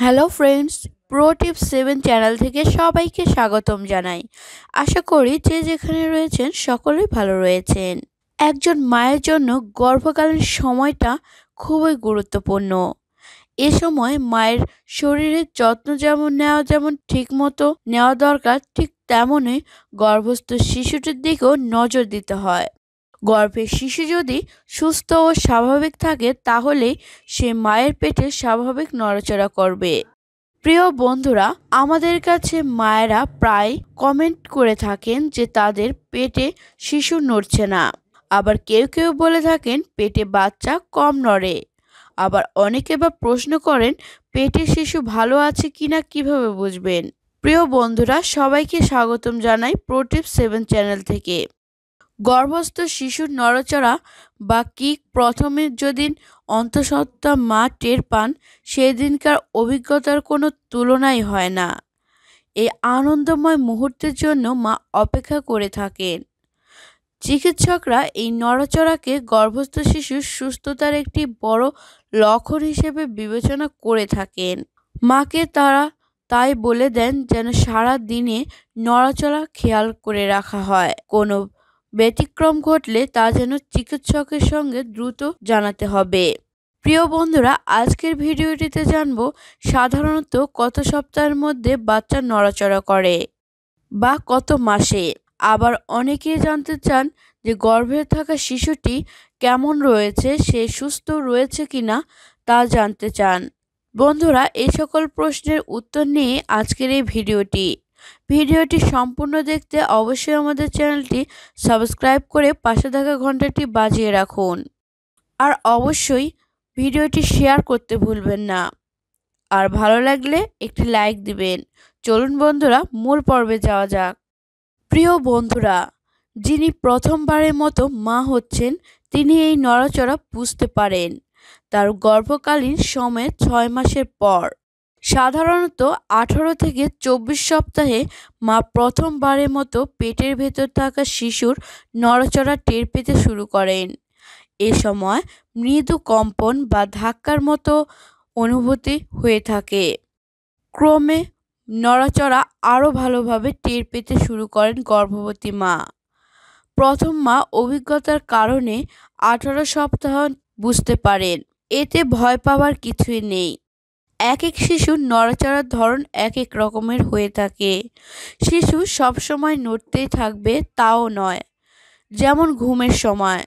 Hello friends pro tip seven channel থেকে সবাইকে স্বাগতম জানাই আশা করি যে যেখানে রয়েছেন সকলেই ভালো রয়েছেন একজন মায়ের জন্য গর্ভকালীন সময়টা খুবই গুরুত্বপূর্ণ এ সময় মায়ের শরীরের যত্ন যেমন নেওয়া যেমন ঠিকমতো নেওয়া দরকার ঠিক তেমনই গর্ভস্থ শিশুটির দিকেও নজর দিতে হয় গর্ভের শিশু যদি সুস্থ ও স্বাভাবিক থাকে তাহলে সে মায়ের পেটে স্বাভাবিক নড়াচড়া করবে প্রিয় বন্ধুরা আমাদের কাছে মায়েরা প্রায় কমেন্ট করে থাকেন যে তাদের পেটে শিশু নড়ছে না আবার কেউ কেউ বলে থাকেন পেটে বাচ্চা কম নড়ে আবার অনেকে বা প্রশ্ন করেন পেটে শিশু ভালো আছে কিনা কিভাবে বুঝবেন প্রিয় বন্ধুরা সবাইকে স্বাগতম জানাই প্রোটিপ সেভেন চ্যানেল থেকে গর্ভস্থ শিশুর নড়াচড়া বা কিক প্রথমে যেদিন অন্তঃসত্ত্বা মা টের পান সেদিনকার অভিজ্ঞতার কোনো তুলনাই হয় না এই আনন্দময় মুহূর্তের জন্য মা অপেক্ষা করে থাকেন চিকিৎসকরা এই নড়াচড়াকে গর্ভস্থ শিশুর সুস্থতার একটি বড় লক্ষণ হিসেবে বিবেচনা করে থাকেন মাকে তারা তাই বলে দেন যেন সারা দিনে নড়াচড়া খেয়াল করে রাখা হয় কোনো ব্যতিক্রম ঘটলে তা যেন চিকিৎসকের সঙ্গে দ্রুত জানাতে হবে প্রিয় বন্ধুরা আজকের ভিডিওটিতে জানব সাধারণত কত সপ্তাহের মধ্যে বাচ্চা নড়াচড়া করে বা কত মাসে আবার অনেকেই জানতে চান যে গর্ভে থাকা শিশুটি কেমন রয়েছে সে সুস্থ রয়েছে কিনা তা জানতে চান বন্ধুরা এই সকল প্রশ্নের উত্তর নিয়ে আজকের এই ভিডিওটি ভিডিওটি সম্পূর্ণ দেখতে অবশ্যই আমাদের চ্যানেলটি সাবস্ক্রাইব করে পাশে থাকা ঘন্টাটি বাজিয়ে রাখুন আর অবশ্যই ভিডিওটি শেয়ার করতে ভুলবেন না আর ভালো লাগলে একটি লাইক দিবেন চলুন বন্ধুরা মূল পর্বে যাওয়া যাক প্রিয় বন্ধুরা যিনি প্রথমবারের মতো মা হচ্ছেন তিনি এই নড়াচড়া বুঝতে পারেন তার গর্ভকালীন সময়ে ছয় মাসের পর সাধারণত আঠারো থেকে চব্বিশ সপ্তাহে মা প্রথমবারের মতো পেটের ভেতর থাকা শিশুর নড়াচড়া টের পেতে শুরু করেন এ সময় মৃদু কম্পন বা ধাক্কার মতো অনুভূতি হয়ে থাকে ক্রমে নড়াচড়া আরও ভালোভাবে টের পেতে শুরু করেন গর্ভবতী মা প্রথম মা অভিজ্ঞতার কারণে আঠারো সপ্তাহ বুঝতে পারেন এতে ভয় পাওয়ার কিছুই নেই এক এক শিশুর নড়াচড়ার ধরন এক এক রকমের হয়ে থাকে শিশু সবসময় নড়তেই থাকবে তাও নয় যেমন ঘুমের সময়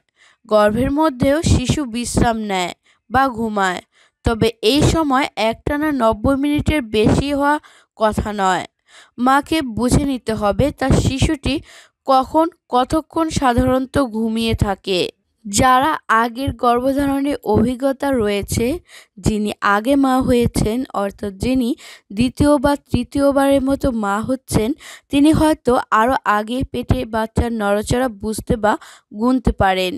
গর্ভের মধ্যেও শিশু বিশ্রাম নেয় বা ঘুমায় তবে এই সময় একটানা নব্বই মিনিটের বেশি হওয়া কথা নয় মাকে বুঝে নিতে হবে তার শিশুটি কখন কতক্ষণ সাধারণত ঘুমিয়ে থাকে যারা আগের গর্ভধারণের অভিজ্ঞতা রয়েছে যিনি আগে মা হয়েছেন অর্থাৎ যিনি দ্বিতীয় বা তৃতীয়বারের মতো মা হচ্ছেন তিনি হয়তো আরও আগে পেটে বাচ্চার নড়াচড়া বুঝতে বা গুনতে পারেন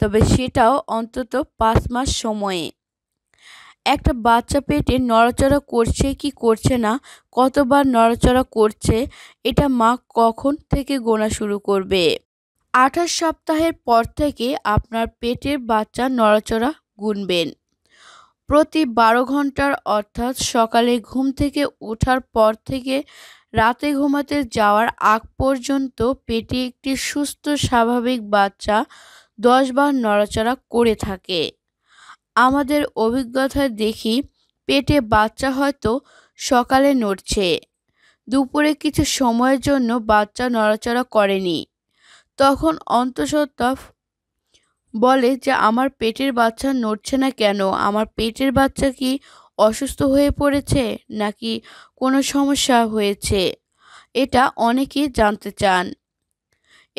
তবে সেটাও অন্তত পাঁচ মাস সময়ে একটা বাচ্চা পেটে নড়াচড়া করছে কি করছে না কতবার নড়াচড়া করছে এটা মা কখন থেকে গোনা শুরু করবে আঠাশ সপ্তাহের পর থেকে আপনার পেটের বাচ্চা নড়াচড়া গুনবেন প্রতি বারো ঘন্টার অর্থাৎ সকালে ঘুম থেকে ওঠার পর থেকে রাতে ঘুমাতে যাওয়ার আগ পর্যন্ত পেটে একটি সুস্থ স্বাভাবিক বাচ্চা দশ বার নড়াচড়া করে থাকে আমাদের অভিজ্ঞতায় দেখি পেটে বাচ্চা হয়তো সকালে নড়ছে দুপুরে কিছু সময়ের জন্য বাচ্চা নড়াচড়া করেনি তখন অন্তঃসত্ত্বা বলে যে আমার পেটের বাচ্চা নড়ছে না কেন আমার পেটের বাচ্চা কি অসুস্থ হয়ে পড়েছে নাকি কোনো সমস্যা হয়েছে এটা অনেকে জানতে চান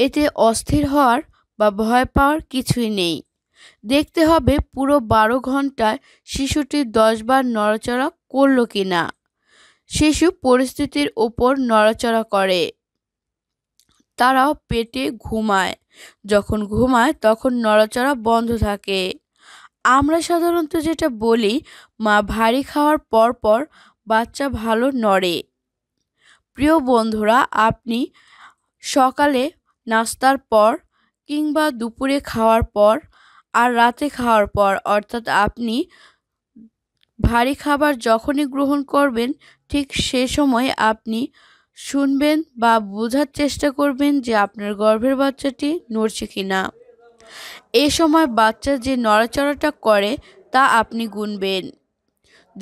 এতে অস্থির হওয়ার বা ভয় পাওয়ার কিছুই নেই দেখতে হবে পুরো বারো ঘন্টায় শিশুটি দশবার নড়াচড়া করল কি না শিশু পরিস্থিতির ওপর নড়াচড়া করে তারাও পেটে ঘুমায় যখন ঘুমায় তখন নড়াচড়া বন্ধ থাকে আমরা সাধারণত যেটা বলি মা ভারী খাওয়ার পর পর বাচ্চা ভালো নড়ে প্রিয় বন্ধুরা আপনি সকালে নাস্তার পর কিংবা দুপুরে খাওয়ার পর আর রাতে খাওয়ার পর অর্থাৎ আপনি ভারী খাবার যখনই গ্রহণ করবেন ঠিক সে সময় আপনি শুনবেন বা বোঝার চেষ্টা করবেন যে আপনার গর্ভের বাচ্চাটি নড়ছে কি না এ সময় বাচ্চা যে নড়াচড়াটা করে তা আপনি গুনবেন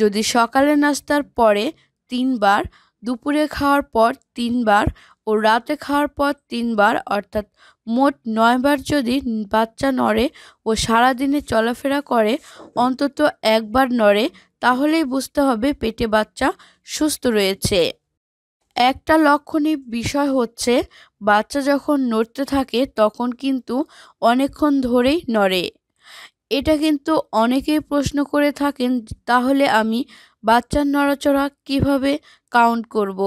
যদি সকালে নাস্তার পরে তিনবার দুপুরে খাওয়ার পর তিনবার ও রাতে খাওয়ার পর তিনবার অর্থাৎ মোট নয়বার যদি বাচ্চা নড়ে ও সারাদিনে চলাফেরা করে অন্তত একবার নড়ে তাহলেই বুঝতে হবে পেটে বাচ্চা সুস্থ রয়েছে একটা লক্ষণীয় বিষয় হচ্ছে বাচ্চা যখন নড়তে থাকে তখন কিন্তু অনেকক্ষণ ধরেই নড়ে এটা কিন্তু অনেকেই প্রশ্ন করে থাকেন তাহলে আমি বাচ্চার নড়াচড়া কিভাবে কাউন্ট করব।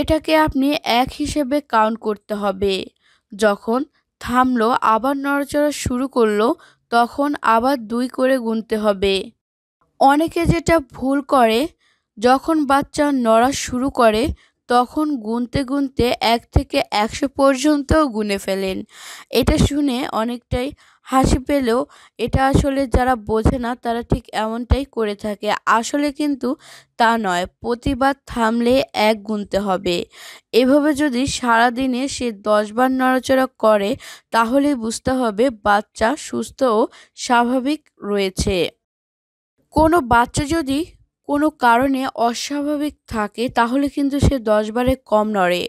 এটাকে আপনি এক হিসেবে কাউন্ট করতে হবে যখন থামলো আবার নড়াচড়া শুরু করলো তখন আবার দুই করে গুনতে হবে অনেকে যেটা ভুল করে যখন বাচ্চা নড়া শুরু করে তখন গুনতে গুনতে এক থেকে একশো পর্যন্ত গুনে ফেলেন এটা শুনে অনেকটাই হাসি পেলেও এটা আসলে যারা বোঝে না তারা ঠিক এমনটাই করে থাকে আসলে কিন্তু তা নয় প্রতিবার থামলে এক গুনতে হবে এভাবে যদি সারাদিনে সে দশবার নড়াচড়া করে তাহলে বুঝতে হবে বাচ্চা সুস্থ ও স্বাভাবিক রয়েছে কোনো বাচ্চা যদি কোনো কারণে অস্বাভাবিক থাকে তাহলে কিন্তু সে দশবারে কম নড়ে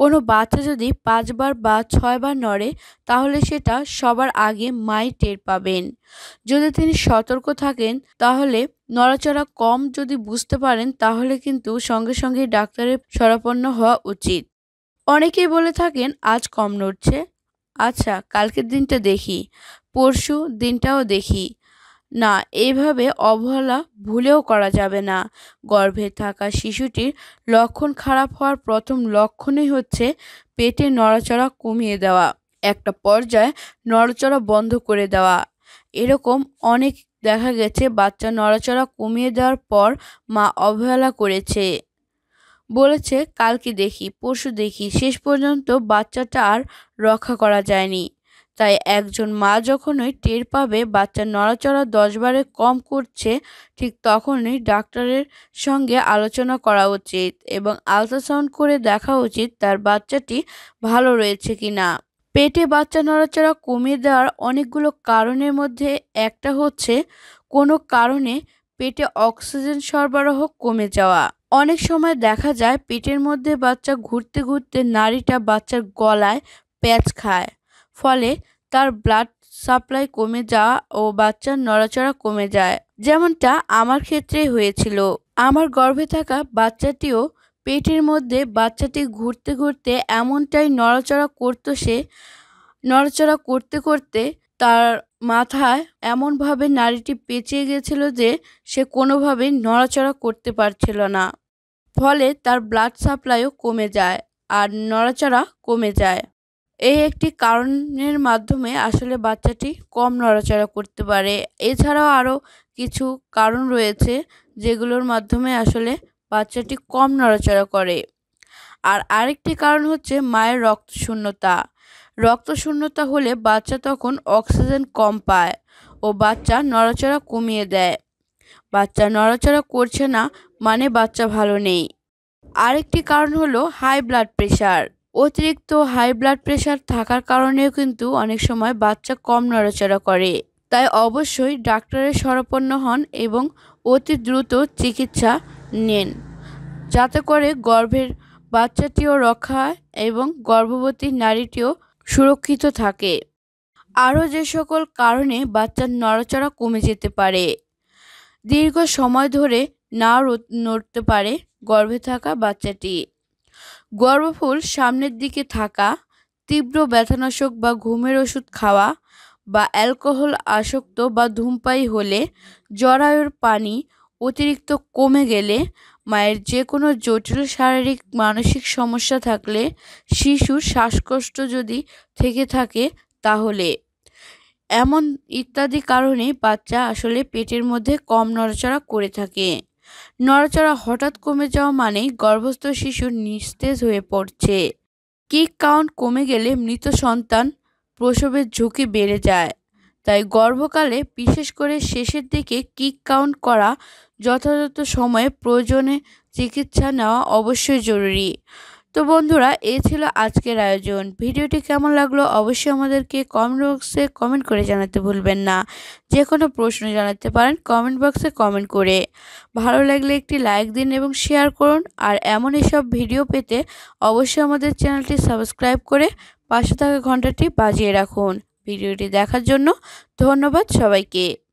কোনো বাচ্চা যদি পাঁচবার বা ছয়বার নড়ে তাহলে সেটা সবার আগে মাই টের পাবেন যদি তিনি সতর্ক থাকেন তাহলে নড়াচড়া কম যদি বুঝতে পারেন তাহলে কিন্তু সঙ্গে সঙ্গে ডাক্তারের সরাপন্ন হওয়া উচিত অনেকেই বলে থাকেন আজ কম নড়ছে আচ্ছা কালকের দিনটা দেখি পরশু দিনটাও দেখি না এইভাবে অবহেলা ভুলেও করা যাবে না গর্ভে থাকা শিশুটির লক্ষণ খারাপ হওয়ার প্রথম লক্ষণই হচ্ছে পেটে নড়াচড়া কমিয়ে দেওয়া একটা পর্যায়ে নড়াচড়া বন্ধ করে দেওয়া এরকম অনেক দেখা গেছে বাচ্চা নড়াচড়া কমিয়ে দেওয়ার পর মা অবহেলা করেছে বলেছে কালকে দেখি পরশু দেখি শেষ পর্যন্ত বাচ্চাটা আর রক্ষা করা যায়নি তাই একজন মা যখনই টের পাবে বাচ্চা নড়াচড়া দশবারে কম করছে ঠিক তখনই ডাক্তারের সঙ্গে আলোচনা করা উচিত এবং আলট্রাসাউন্ড করে দেখা উচিত তার বাচ্চাটি ভালো রয়েছে কি না পেটে বাচ্চা নড়াচড়া কমিয়ে দেওয়ার অনেকগুলো কারণের মধ্যে একটা হচ্ছে কোনো কারণে পেটে অক্সিজেন সরবরাহ কমে যাওয়া অনেক সময় দেখা যায় পেটের মধ্যে বাচ্চা ঘুরতে ঘুরতে নারীটা বাচ্চার গলায় প্যাচ খায় ফলে তার ব্লাড সাপ্লাই কমে যাওয়া ও বাচ্চার নড়াচড়া কমে যায় যেমনটা আমার ক্ষেত্রে হয়েছিল আমার গর্ভে থাকা বাচ্চাটিও পেটের মধ্যে বাচ্চাটি ঘুরতে ঘুরতে এমনটাই নড়াচড়া করতো সে নড়াচড়া করতে করতে তার মাথায় এমনভাবে নারীটি পেঁচিয়ে গেছিল যে সে কোনোভাবে নড়াচড়া করতে পারছিল না ফলে তার ব্লাড সাপ্লাইও কমে যায় আর নড়াচড়া কমে যায় এই একটি কারণের মাধ্যমে আসলে বাচ্চাটি কম নড়াচড়া করতে পারে এছাড়াও আরও কিছু কারণ রয়েছে যেগুলোর মাধ্যমে আসলে বাচ্চাটি কম নড়াচড়া করে আর আরেকটি কারণ হচ্ছে মায়ের রক্ত শূন্যতা রক্ত শূন্যতা হলে বাচ্চা তখন অক্সিজেন কম পায় ও বাচ্চা নড়াচড়া কমিয়ে দেয় বাচ্চা নড়াচড়া করছে না মানে বাচ্চা ভালো নেই আরেকটি কারণ হলো হাই ব্লাড প্রেশার অতিরিক্ত হাই ব্লাড প্রেশার থাকার কারণেও কিন্তু অনেক সময় বাচ্চা কম নড়াচড়া করে তাই অবশ্যই ডাক্তারের সরপন্ন হন এবং অতি দ্রুত চিকিৎসা নেন যাতে করে গর্ভের বাচ্চাটিও রক্ষা এবং গর্ভবতী নারীটিও সুরক্ষিত থাকে আরও যে সকল কারণে বাচ্চার নড়াচড়া কমে যেতে পারে দীর্ঘ সময় ধরে না নড়তে পারে গর্ভে থাকা বাচ্চাটি গর্ভফুল সামনের দিকে থাকা তীব্র ব্যথানাশক বা ঘুমের ওষুধ খাওয়া বা অ্যালকোহল আসক্ত বা ধূমপায়ী হলে জরায়ুর পানি অতিরিক্ত কমে গেলে মায়ের যে কোনো জটিল শারীরিক মানসিক সমস্যা থাকলে শিশুর শ্বাসকষ্ট যদি থেকে থাকে তাহলে এমন ইত্যাদি কারণে বাচ্চা আসলে পেটের মধ্যে কম নড়াচড়া করে থাকে নড়াচড়া হঠাৎ কমে যাওয়া মানেই গর্ভস্থ শিশু নিস্তেজ হয়ে পড়ছে কিক কাউন্ট কমে গেলে মৃত সন্তান প্রসবের ঝুঁকি বেড়ে যায় তাই গর্ভকালে বিশেষ করে শেষের দিকে কিক কাউন্ট করা যথাযথ সময়ে প্রয়োজনে চিকিৎসা নেওয়া অবশ্যই জরুরি তো বন্ধুরা এই ছিল আজকের আয়োজন ভিডিওটি কেমন লাগলো অবশ্যই আমাদেরকে কমেন্ট বক্সে কমেন্ট করে জানাতে ভুলবেন না যে কোনো প্রশ্ন জানাতে পারেন কমেন্ট বক্সে কমেন্ট করে ভালো লাগলে একটি লাইক দিন এবং শেয়ার করুন আর এমন সব ভিডিও পেতে অবশ্যই আমাদের চ্যানেলটি সাবস্ক্রাইব করে পাশে থাকা ঘন্টাটি বাজিয়ে রাখুন ভিডিওটি দেখার জন্য ধন্যবাদ সবাইকে